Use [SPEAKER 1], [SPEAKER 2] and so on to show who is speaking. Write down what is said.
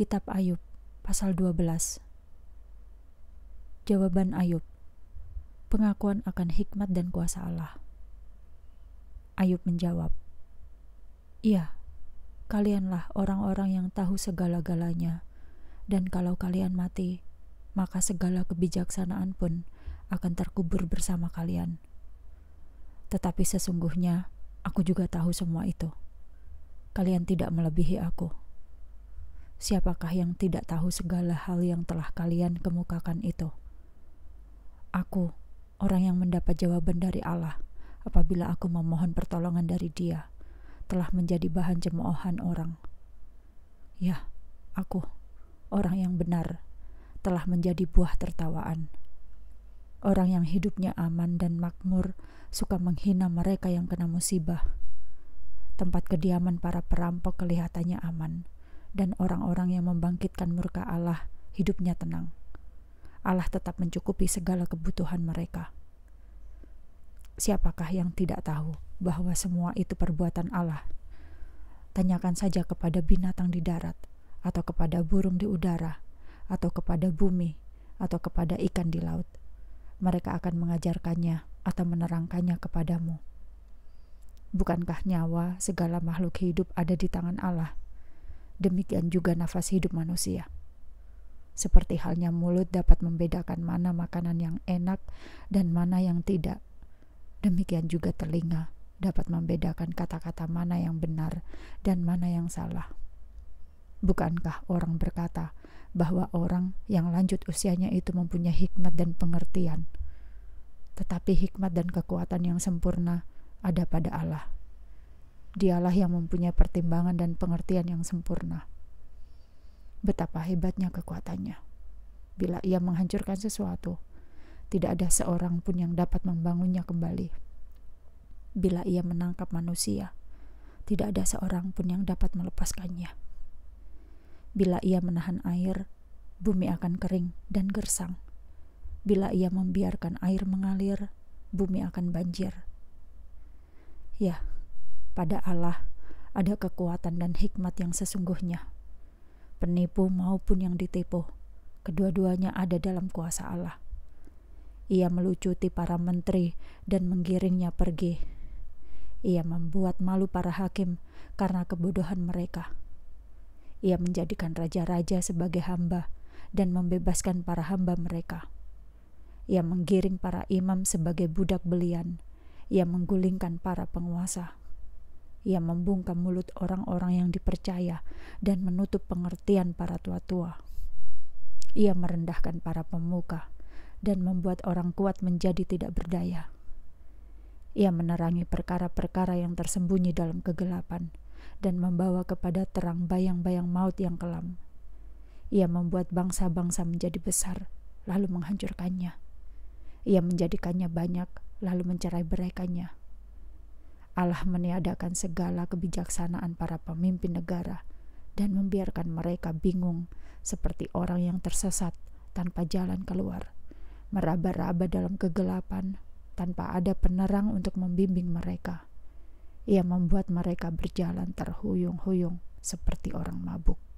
[SPEAKER 1] Kitab Ayub pasal 12 Jawaban Ayub Pengakuan akan hikmat dan kuasa Allah Ayub menjawab Iya, kalianlah orang-orang yang tahu segala-galanya dan kalau kalian mati, maka segala kebijaksanaan pun akan terkubur bersama kalian. Tetapi sesungguhnya, aku juga tahu semua itu. Kalian tidak melebihi aku. Siapakah yang tidak tahu segala hal yang telah kalian kemukakan itu? Aku, orang yang mendapat jawaban dari Allah, apabila aku memohon pertolongan dari Dia, telah menjadi bahan cemoohan orang. Ya, aku, orang yang benar, telah menjadi buah tertawaan. Orang yang hidupnya aman dan makmur suka menghina mereka yang kena musibah. Tempat kediaman para perampok kelihatannya aman, dan orang-orang yang membangkitkan murka Allah hidupnya tenang. Allah tetap mencukupi segala kebutuhan mereka. Siapakah yang tidak tahu bahwa semua itu perbuatan Allah? Tanyakan saja kepada binatang di darat, atau kepada burung di udara, atau kepada bumi, atau kepada ikan di laut. Mereka akan mengajarkannya atau menerangkannya kepadamu. Bukankah nyawa segala makhluk hidup ada di tangan Allah? demikian juga nafas hidup manusia. Seperti halnya mulut dapat membedakan mana makanan yang enak dan mana yang tidak, demikian juga telinga dapat membedakan kata-kata mana yang benar dan mana yang salah. Bukankah orang berkata bahwa orang yang lanjut usianya itu mempunyai hikmat dan pengertian? Tetapi hikmat dan kekuatan yang sempurna ada pada Allah. Dialah yang mempunyai pertimbangan dan pengertian yang sempurna. Betapa hebatnya kekuatannya. Bila ia menghancurkan sesuatu, tidak ada seorang pun yang dapat membangunnya kembali. Bila ia menangkap manusia, tidak ada seorang pun yang dapat melepaskannya. Bila ia menahan air, bumi akan kering dan gersang. Bila ia membiarkan air mengalir, bumi akan banjir. Ya, pada Allah ada kekuatan dan hikmat yang sesungguhnya. Penipu maupun yang ditipu, kedua-duanya ada dalam kuasa Allah. Ia melucuti para menteri dan menggiringnya pergi. Ia membuat malu para hakim karena kebodohan mereka. Ia menjadikan raja-raja sebagai hamba dan membebaskan para hamba mereka. Ia menggiring para imam sebagai budak belian. Ia menggulingkan para penguasa. Ia membungkam mulut orang-orang yang dipercaya dan menutup pengertian para tua-tua. Ia merendahkan para pemuka dan membuat orang kuat menjadi tidak berdaya. Ia menerangi perkara-perkara yang tersembunyi dalam kegelapan dan membawa kepada terang bayang-bayang maut yang kelam. Ia membuat bangsa-bangsa menjadi besar, lalu menghancurkannya. Ia menjadikannya banyak, lalu mencerai beraikannya Allah meniadakan segala kebijaksanaan para pemimpin negara dan membiarkan mereka bingung seperti orang yang tersesat tanpa jalan keluar, meraba-raba dalam kegelapan tanpa ada penerang untuk membimbing mereka. Ia membuat mereka berjalan terhuyung-huyung seperti orang mabuk.